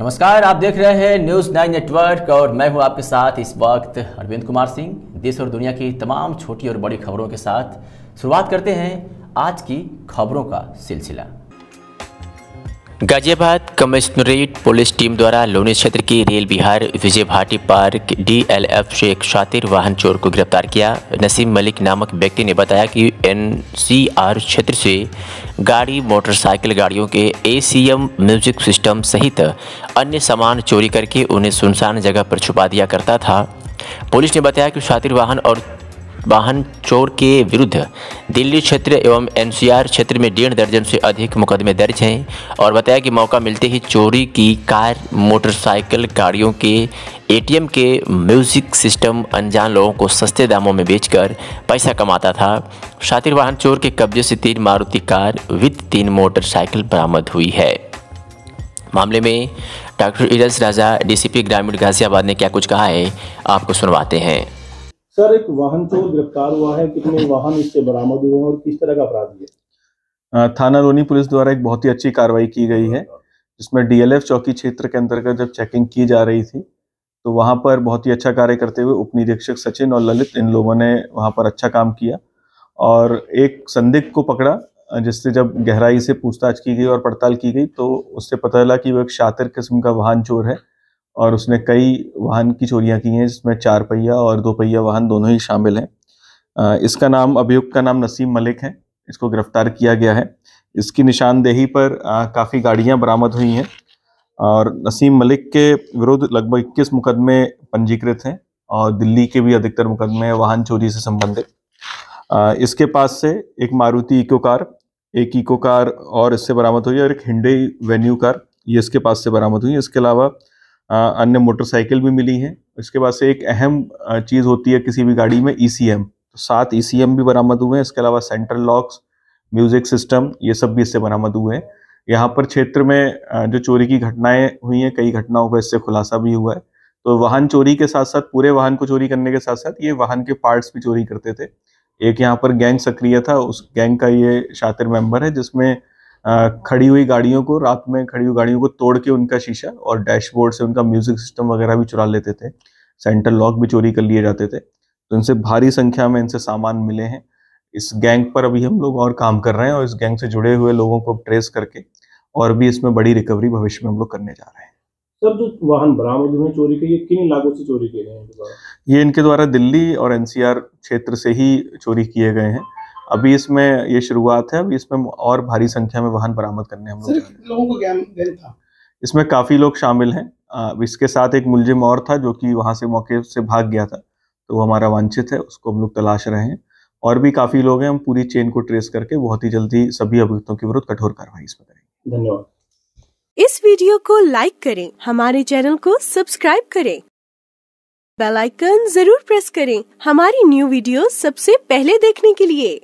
नमस्कार आप देख रहे हैं न्यूज़ नाइन नेटवर्क और मैं हूं आपके साथ इस वक्त अरविंद कुमार सिंह देश और दुनिया की तमाम छोटी और बड़ी खबरों के साथ शुरुआत करते हैं आज की खबरों का सिलसिला गाजियाबाद कमिश्नरेट पुलिस टीम द्वारा लोनी क्षेत्र की rail Vihar Vijay Bhati park DLF से एक शातिर वाहन चोर को गिरफ्तार किया नसीम मलिक नामक व्यक्ति ने बताया कि एनसीआर क्षेत्र से गाड़ी मोटरसाइकिल गाड़ियों के एसीएम म्यूजिक सिस्टम सहित अन्य सामान चोरी करके उन्हें सुनसान जगह पर छुपा दिया करता था पुलिस ने बताया कि शातिर वाहन और वाहन चोर के विरुद्ध दिल्ली क्षेत्र एवं एनसीआर क्षेत्र में डेढ़ दर्जन से अधिक मुकदमे दर्ज हैं और बताया कि मौका मिलते ही चोरी की कार मोटरसाइकिल गाड़ियों के एटीएम के म्यूजिक सिस्टम अनजान लोगों को सस्ते दामों में बेचकर पैसा कमाता था शातिर वाहन चोर के कब्जे से तीन मारुति कार विद तीन मोटरसाइकिल बरामद हुई है मामले में डॉक्टर इजल्स राजा डीसीपी ग्रामीण गाजियाबाद ने क्या कुछ कहा है आपको सुनवाते हैं सर एक वाहन चोर तो गिरफ्तार हुआ है कितने वाहन इससे बरामद हुए हैं और किस तरह का अपराध है थाना रोनी पुलिस द्वारा एक बहुत ही अच्छी कार्रवाई की गई है जिसमें डीएलएफ चौकी क्षेत्र के अंतर्गत जब चेकिंग की जा रही थी तो वहाँ पर बहुत ही अच्छा कार्य करते हुए उप निरीक्षक सचिन और ललित इन लोगों ने वहाँ पर अच्छा काम किया और एक संदिग्ध को पकड़ा जिससे जब गहराई से पूछताछ की गई और पड़ताल की गई तो उससे पता चला कि वह एक शातिर किस्म का वाहन चोर है और उसने कई वाहन की चोरियां की हैं जिसमें चार पहिया और दो पहिया वाहन दोनों ही शामिल हैं इसका नाम अभियुक्त का नाम नसीम मलिक है इसको गिरफ्तार किया गया है इसकी निशानदेही पर काफ़ी गाड़ियां बरामद हुई हैं और नसीम मलिक के विरुद्ध लगभग इक्कीस मुकदमे पंजीकृत हैं और दिल्ली के भी अधिकतर मुकदमे हैं वाहन चोरी से संबंधित इसके पास से एक मारुति इको कार एक इको कार और इससे बरामद हुई और एक हिंडे वेन्यू कार ये इसके पास से बरामद हुई इसके अलावा अन्य मोटरसाइकिल भी मिली हैं इसके बाद से एक अहम चीज़ होती है किसी भी गाड़ी में ई e तो सात ई e भी बरामद हुए हैं इसके अलावा सेंट्रल लॉक्स म्यूजिक सिस्टम ये सब भी इससे बरामद हुए हैं यहाँ पर क्षेत्र में जो चोरी की घटनाएं हुई हैं कई घटनाओं का इससे खुलासा भी हुआ है तो वाहन चोरी के साथ साथ पूरे वाहन को चोरी करने के साथ साथ ये वाहन के पार्ट्स भी चोरी करते थे एक यहाँ पर गैंग सक्रिय था उस गैंग का ये शातिर मेंबर है जिसमें खड़ी हुई गाड़ियों को रात में खड़ी हुई गाड़ियों को तोड़ के उनका शीशा और डैशबोर्ड से उनका म्यूजिक सिस्टम वगैरह भी चुरा लेते थे सेंटर लॉक भी चोरी कर लिए जाते थे तो इनसे भारी संख्या में इनसे सामान मिले हैं इस गैंग पर अभी हम लोग और काम कर रहे हैं और इस गैंग से जुड़े हुए लोगों को ट्रेस करके और भी इसमें बड़ी रिकवरी भविष्य में हम लोग करने जा रहे हैं सर जो वाहन बरामद हुए चोरी के ये किन इलाकों से चोरी किए गए हैं ये इनके द्वारा दिल्ली और एनसीआर क्षेत्र से ही चोरी किए गए हैं अभी इसमें ये शुरुआत है अभी इसमें और भारी संख्या में वाहन बरामद करने हम लोग लोगों को ज्ञान था इसमें काफ़ी लोग शामिल हैं इसके साथ एक मुलजिम और था जो कि वहाँ से मौके से भाग गया था तो वो हमारा वांछित है उसको हम लोग तलाश रहे हैं और भी काफ़ी लोग हैं हम पूरी चेन को ट्रेस करके बहुत ही जल्दी सभी अभियुक्तों के विरुद्ध कठोर कार्रवाई इसमें करेंगे धन्यवाद इस वीडियो को लाइक करें हमारे चैनल को सब्सक्राइब करें बेल आइकन जरूर प्रेस करें हमारी न्यू वीडियो सबसे पहले देखने के लिए